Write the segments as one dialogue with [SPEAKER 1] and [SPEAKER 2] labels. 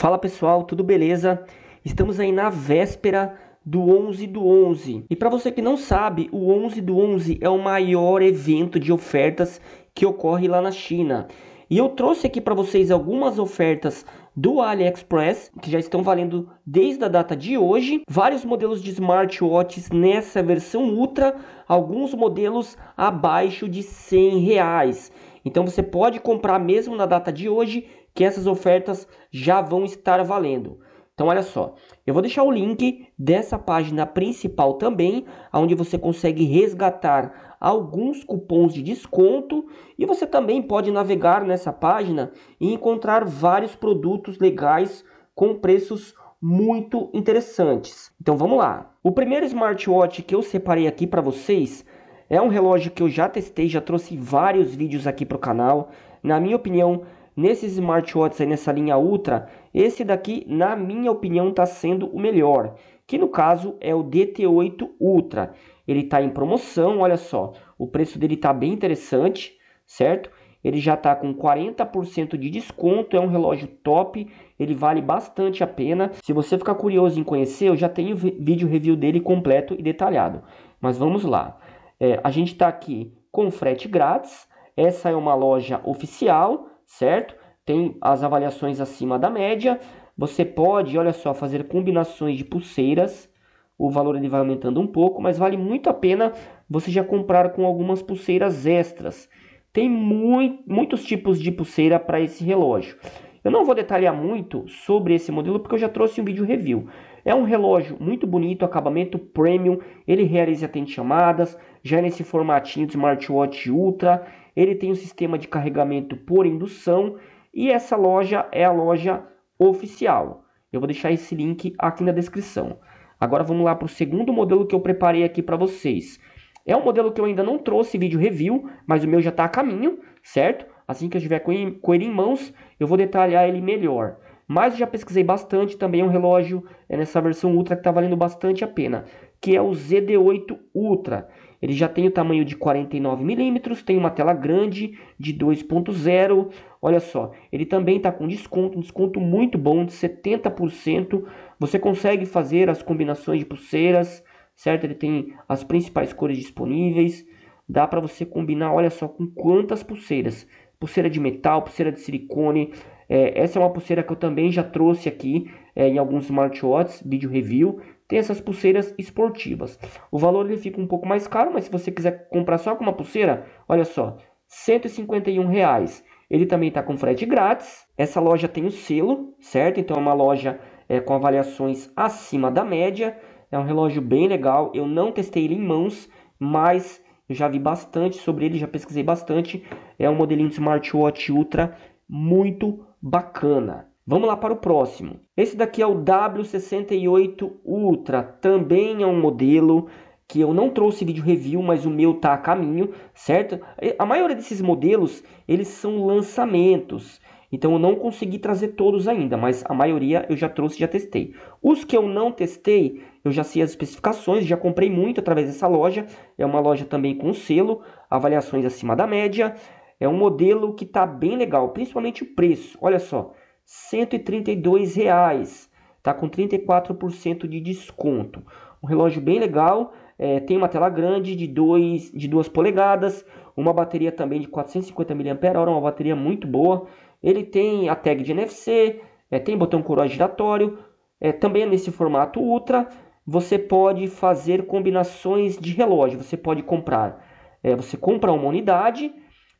[SPEAKER 1] Fala pessoal, tudo beleza? Estamos aí na véspera do 11 do 11. E para você que não sabe, o 11 do 11 é o maior evento de ofertas que ocorre lá na China. E eu trouxe aqui para vocês algumas ofertas do AliExpress que já estão valendo desde a data de hoje. Vários modelos de smartwatches nessa versão Ultra, alguns modelos abaixo de 100 reais. Então você pode comprar mesmo na data de hoje que essas ofertas já vão estar valendo. Então olha só, eu vou deixar o link dessa página principal também, onde você consegue resgatar alguns cupons de desconto e você também pode navegar nessa página e encontrar vários produtos legais com preços muito interessantes. Então vamos lá. O primeiro smartwatch que eu separei aqui para vocês é um relógio que eu já testei, já trouxe vários vídeos aqui para o canal. Na minha opinião, nesses smartwatches aí nessa linha Ultra, esse daqui, na minha opinião, está sendo o melhor, que no caso é o DT8 Ultra. Ele está em promoção, olha só, o preço dele está bem interessante, certo? Ele já está com 40% de desconto, é um relógio top, ele vale bastante a pena. Se você ficar curioso em conhecer, eu já tenho vídeo review dele completo e detalhado. Mas vamos lá. É, a gente está aqui com frete grátis, essa é uma loja oficial, certo? Tem as avaliações acima da média. Você pode, olha só, fazer combinações de pulseiras. O valor ele vai aumentando um pouco, mas vale muito a pena você já comprar com algumas pulseiras extras. Tem muito, muitos tipos de pulseira para esse relógio. Eu não vou detalhar muito sobre esse modelo porque eu já trouxe um vídeo review. É um relógio muito bonito, acabamento premium, ele realiza tem chamadas, já nesse formatinho de smartwatch ultra, ele tem um sistema de carregamento por indução e essa loja é a loja oficial. Eu vou deixar esse link aqui na descrição. Agora vamos lá para o segundo modelo que eu preparei aqui para vocês. É um modelo que eu ainda não trouxe vídeo review, mas o meu já está a caminho, certo? Assim que eu tiver com ele em mãos, eu vou detalhar ele melhor. Mas já pesquisei bastante, também é um relógio é nessa versão Ultra que está valendo bastante a pena, que é o ZD8 Ultra. Ele já tem o tamanho de 49 milímetros, tem uma tela grande de 2.0. Olha só, ele também está com desconto, um desconto muito bom de 70%. Você consegue fazer as combinações de pulseiras, certo? Ele tem as principais cores disponíveis. Dá para você combinar, olha só, com quantas pulseiras. Pulseira de metal, pulseira de silicone. É, essa é uma pulseira que eu também já trouxe aqui é, em alguns smartwatches, vídeo review tem essas pulseiras esportivas. O valor ele fica um pouco mais caro, mas se você quiser comprar só com uma pulseira, olha só, 151 reais. Ele também está com frete grátis. Essa loja tem o selo, certo? Então é uma loja é, com avaliações acima da média. É um relógio bem legal. Eu não testei ele em mãos, mas eu já vi bastante sobre ele, já pesquisei bastante. É um modelinho de smartwatch ultra muito bacana. Vamos lá para o próximo. Esse daqui é o W68 Ultra, também é um modelo que eu não trouxe vídeo review, mas o meu tá a caminho, certo? A maioria desses modelos, eles são lançamentos. Então eu não consegui trazer todos ainda, mas a maioria eu já trouxe, já testei. Os que eu não testei, eu já sei as especificações, já comprei muito através dessa loja. É uma loja também com selo, avaliações acima da média. É um modelo que tá bem legal, principalmente o preço. Olha só, 132 reais. Tá com 34% de desconto. Um relógio bem legal, é, tem uma tela grande de 2 de duas polegadas, uma bateria também de 450 mAh, uma bateria muito boa. Ele tem a tag de NFC, é, tem botão coroa giratório, é, também é nesse formato Ultra. Você pode fazer combinações de relógio. Você pode comprar, é, você compra uma unidade,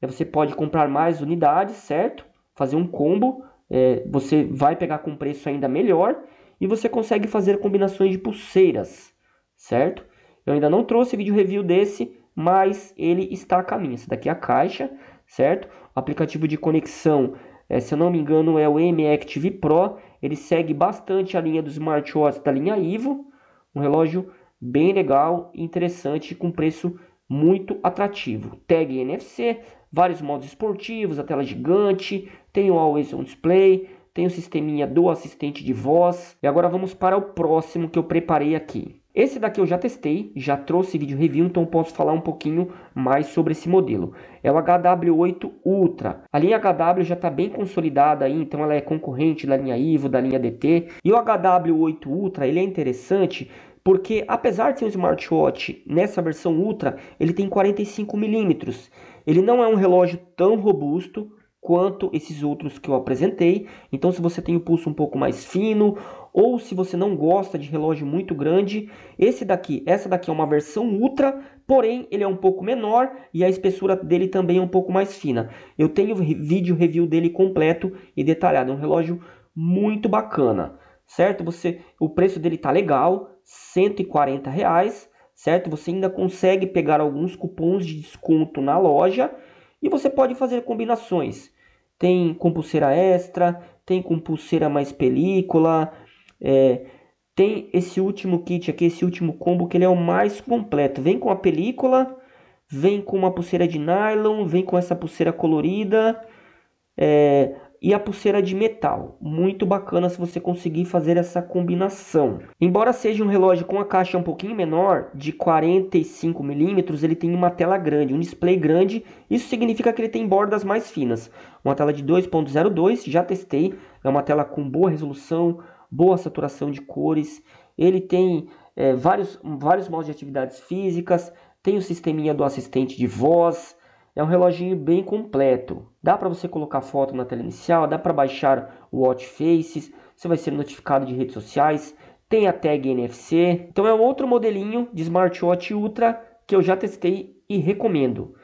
[SPEAKER 1] é, você pode comprar mais unidades, certo? Fazer um combo é, você vai pegar com preço ainda melhor e você consegue fazer combinações de pulseiras, certo? Eu ainda não trouxe vídeo review desse, mas ele está a caminho. Essa daqui é a caixa, certo? O aplicativo de conexão, é, se eu não me engano, é o M-Active Pro. Ele segue bastante a linha do smartwatch da linha Ivo. Um relógio bem legal, interessante, com preço muito atrativo. Tag NFC, vários modos esportivos, a tela gigante, tem o Always On Display, tem o sisteminha do assistente de voz. E agora vamos para o próximo que eu preparei aqui. Esse daqui eu já testei, já trouxe vídeo review, então posso falar um pouquinho mais sobre esse modelo. É o HW8 Ultra. A linha HW já está bem consolidada aí, então ela é concorrente da linha Ivo, da linha DT. E o HW8 Ultra, ele é interessante porque apesar de ser um smartwatch nessa versão Ultra, ele tem 45 milímetros. Mm ele não é um relógio tão robusto quanto esses outros que eu apresentei. Então, se você tem o pulso um pouco mais fino ou se você não gosta de relógio muito grande, esse daqui, essa daqui é uma versão ultra, porém ele é um pouco menor e a espessura dele também é um pouco mais fina. Eu tenho vídeo review dele completo e detalhado, é um relógio muito bacana, certo? Você, o preço dele tá legal, 140 reais certo? Você ainda consegue pegar alguns cupons de desconto na loja e você pode fazer combinações. Tem com pulseira extra, tem com pulseira mais película, é, tem esse último kit aqui, esse último combo que ele é o mais completo. Vem com a película, vem com uma pulseira de nylon, vem com essa pulseira colorida, é, e a pulseira de metal. Muito bacana se você conseguir fazer essa combinação. Embora seja um relógio com a caixa um pouquinho menor, de 45 milímetros, ele tem uma tela grande, um display grande. Isso significa que ele tem bordas mais finas. Uma tela de 2.02, já testei, é uma tela com boa resolução, boa saturação de cores. Ele tem é, vários, vários modos de atividades físicas, tem o sisteminha do assistente de voz, é um reloginho bem completo. Dá para você colocar foto na tela inicial, dá para baixar o Watch Faces, você vai ser notificado de redes sociais, tem a tag NFC. Então é um outro modelinho de smartwatch Ultra que eu já testei e recomendo.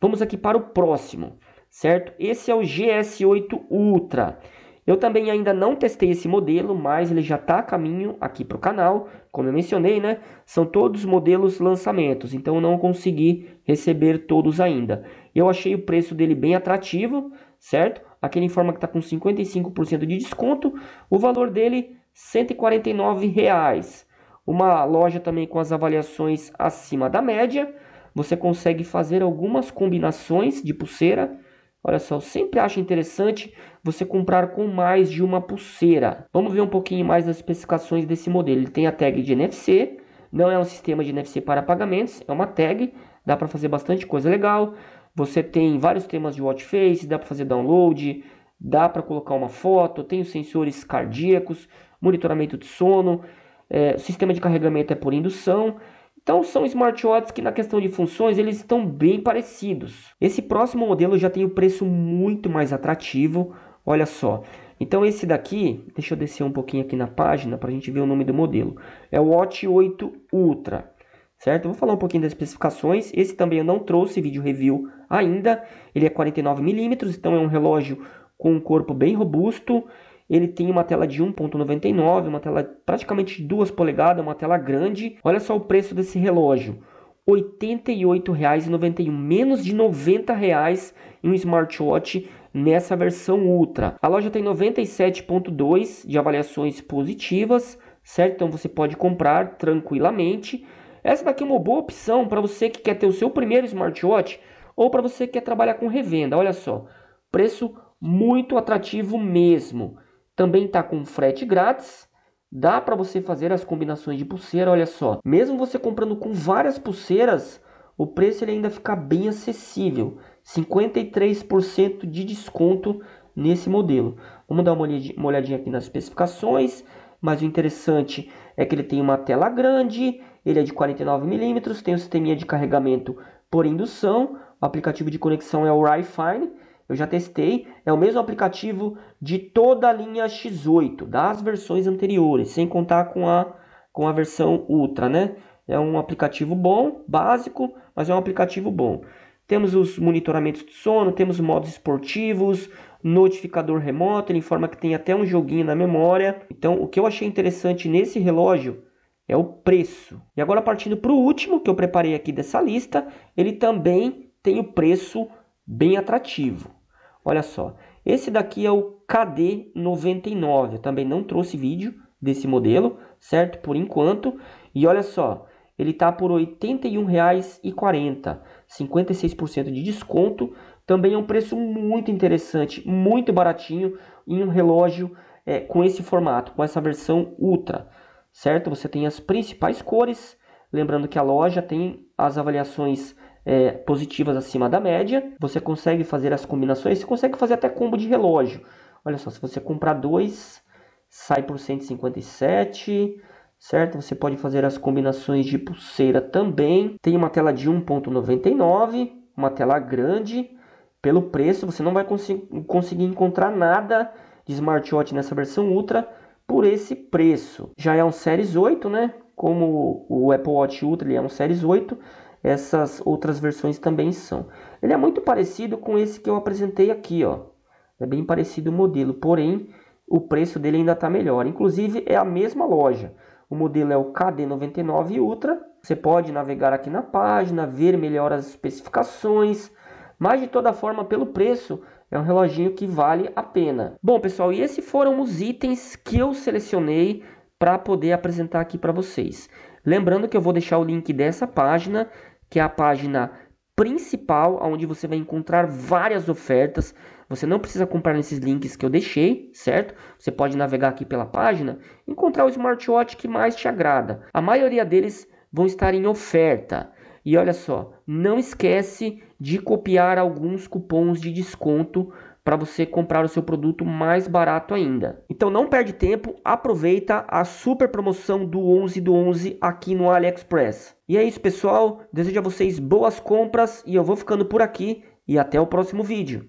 [SPEAKER 1] Vamos aqui para o próximo, certo? Esse é o GS8 Ultra. Eu também ainda não testei esse modelo, mas ele já está a caminho aqui para o canal. Como eu mencionei, né? São todos modelos lançamentos, então eu não consegui receber todos ainda. Eu achei o preço dele bem atrativo, certo? Aqui ele informa que está com 55% de desconto. O valor dele, R$ 149,00. Uma loja também com as avaliações acima da média. Você consegue fazer algumas combinações de pulseira Olha só, eu sempre acho interessante você comprar com mais de uma pulseira. Vamos ver um pouquinho mais das especificações desse modelo. Ele tem a tag de NFC, não é um sistema de NFC para pagamentos, é uma tag, dá para fazer bastante coisa legal. Você tem vários temas de watch face, dá para fazer download, dá para colocar uma foto, tem os sensores cardíacos, monitoramento de sono, é, o sistema de carregamento é por indução. Então são smartwatches que na questão de funções eles estão bem parecidos. Esse próximo modelo já tem o um preço muito mais atrativo, olha só. Então esse daqui, deixa eu descer um pouquinho aqui na página para a gente ver o nome do modelo. É o Watch 8 Ultra, certo? vou falar um pouquinho das especificações. Esse também eu não trouxe vídeo review ainda. Ele é 49 milímetros, então é um relógio com um corpo bem robusto. Ele tem uma tela de 1.99, uma tela praticamente de 2 polegadas, uma tela grande. Olha só o preço desse relógio. R$ 88,91, menos de R$ 90,00 em um smartwatch nessa versão Ultra. A loja tem 97,2 de avaliações positivas, certo? Então você pode comprar tranquilamente. Essa daqui é uma boa opção para você que quer ter o seu primeiro smartwatch ou para você que quer trabalhar com revenda. Olha só, preço muito atrativo mesmo. Também está com frete grátis. Dá para você fazer as combinações de pulseira, olha só. Mesmo você comprando com várias pulseiras, o preço ele ainda fica bem acessível. 53% de desconto nesse modelo. Vamos dar uma olhadinha, aqui nas especificações. Mas o interessante é que ele tem uma tela grande, ele é de 49 mm, tem um sisteminha de carregamento por indução, o aplicativo de conexão é o Wi-Fi eu já testei, é o mesmo aplicativo de toda a linha X8, das versões anteriores, sem contar com a, com a versão Ultra, né? É um aplicativo bom, básico, mas é um aplicativo bom. Temos os monitoramentos de sono, temos modos esportivos, notificador remoto, ele informa que tem até um joguinho na memória. Então, o que eu achei interessante nesse relógio é o preço. E agora, partindo para o último que eu preparei aqui dessa lista, ele também tem o preço bem atrativo. Olha só, esse daqui é o KD99, eu também não trouxe vídeo desse modelo, certo? Por enquanto, e olha só, ele tá por R$ 81,40, 56% de desconto, também é um preço muito interessante, muito baratinho, em um relógio é, com esse formato, com essa versão Ultra, certo? Você tem as principais cores, lembrando que a loja tem as avaliações é, positivas acima da média, você consegue fazer as combinações, você consegue fazer até combo de relógio. Olha só, se você comprar dois, sai por 157, certo? Você pode fazer as combinações de pulseira também. Tem uma tela de 1.99, uma tela grande. Pelo preço, você não vai conseguir encontrar nada de smartwatch nessa versão Ultra por esse preço. Já é um Series 8, né? Como o Apple Watch Ultra ele é um Series 8, essas outras versões também são. Ele é muito parecido com esse que eu apresentei aqui, ó. É bem parecido o modelo, porém o preço dele ainda está melhor. Inclusive é a mesma loja. O modelo é o KD99 Ultra. Você pode navegar aqui na página, ver melhor as especificações. Mas de toda forma, pelo preço, é um reloginho que vale a pena. Bom, pessoal, e esses foram os itens que eu selecionei para poder apresentar aqui para vocês. Lembrando que eu vou deixar o link dessa página que é a página principal, onde você vai encontrar várias ofertas. Você não precisa comprar nesses links que eu deixei, certo? Você pode navegar aqui pela página, encontrar o smartwatch que mais te agrada. A maioria deles vão estar em oferta. E olha só, não esquece de copiar alguns cupons de desconto para você comprar o seu produto mais barato ainda. Então não perde tempo, aproveita a super promoção do 11 do 11 aqui no AliExpress. E é isso, pessoal. Desejo a vocês boas compras e eu vou ficando por aqui e até o próximo vídeo.